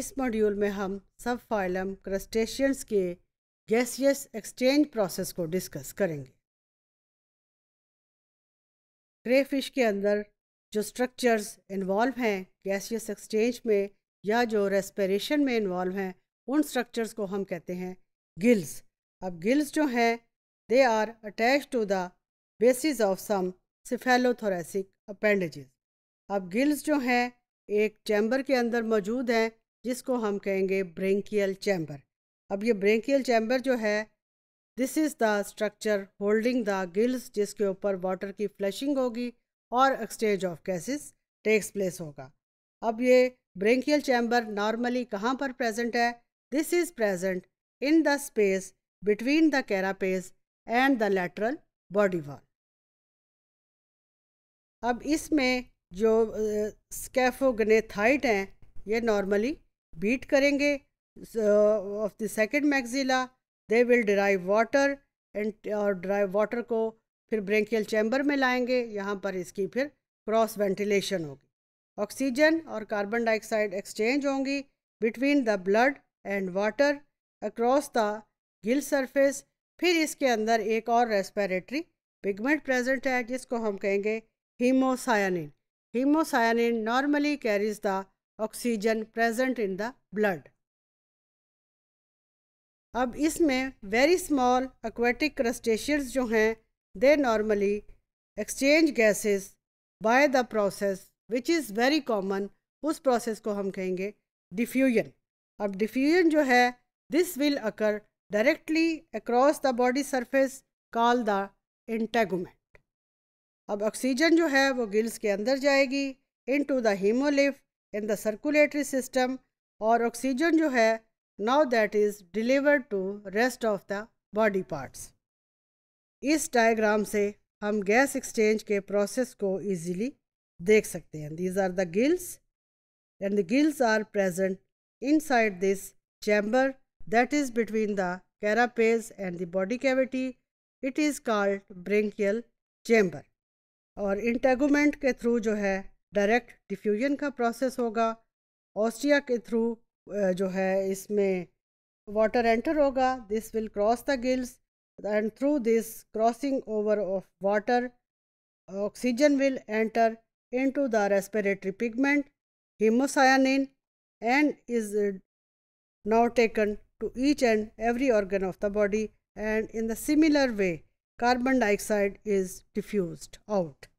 इस मॉड्यूल में हम सब फाइलम क्रस्टेशियंस के गैसियस एक्सचेंज प्रोसेस को डिस्कस करेंगे क्रेफिश के अंदर जो स्ट्रक्चर्स इन्वॉल्व हैं गैसियस एक्सचेंज में या जो रेस्पिरेशन में इन्वॉल्व हैं उन स्ट्रक्चर्स को हम कहते हैं गिल्स अब गिल्स जो हैं they are attach to the basis of some cephalothoracic appendages अब गिल्स जो हैं एक चैम्बर के अंदर मौजूद हैं जिसको हम कहेंगे ब्रेंकियल चैम्बर अब ये ब्रेंकियल चैम्बर जो है this is the structure holding the gills जिसके ऊपर वाटर की फ्लशिंग होगी और exchange of gases takes place होगा अब ये ब्रेंकियल चैम्बर नॉर्मली कहाँ पर प्रेजेंट है this is present in the space between the carapace and the lateral body wall अब इसमें जो स्कैफोगनेथाइट हैं ये नॉर्मली बीट करेंगे of the second maxilla they will drive water and और ड्राइव वाटर को फिर ब्रेंकियल चैम्बर में लाएंगे यहाँ पर इसकी फिर क्रॉस वेंटिलेशन होगी ऑक्सीजन और कार्बन डाइऑक्साइड एक्सचेंज होंगी between the blood and water across the gill surface फिर इसके अंदर एक और रेस्पिरेटरी पिगमेंट प्रेजेंट है जिसको हम कहेंगे haemocyanin haemocyanin normally carries the oxygen present in the blood अब इसमें वेरी स्मॉल एक्वेटिक क्रस्टेशियस जो हैं they normally exchange gases by the process which is very common उस प्रोसेस को हम कहेंगे डिफ्यूजन अब डिफ्यूजन जो है this will occur directly across the body surface call the integument अब ऑक्सीजन जो है वो गिल्स के अंदर जाएगी into the haemolymph in the circulatory system और ऑक्सीजन जो है now that is deliver to rest of the body parts इस डायग्राम से हम गैस एक्सचेंज के प्रोसेस को इजीली देख सकते हैं these are the gills and the gills are present inside this chamber that is between the carapace and the body cavity it is called bronchial chamber और integument के through जो है direct diffusion का process होगा ostia के through जो है इसमें वाटर एंटर होगा this will cross the gills and through this crossing over of water oxygen will enter into the respiratory pigment haemocyanin and is now taken to each and every organ of the body and in the similar way carbon dioxide is diffuse out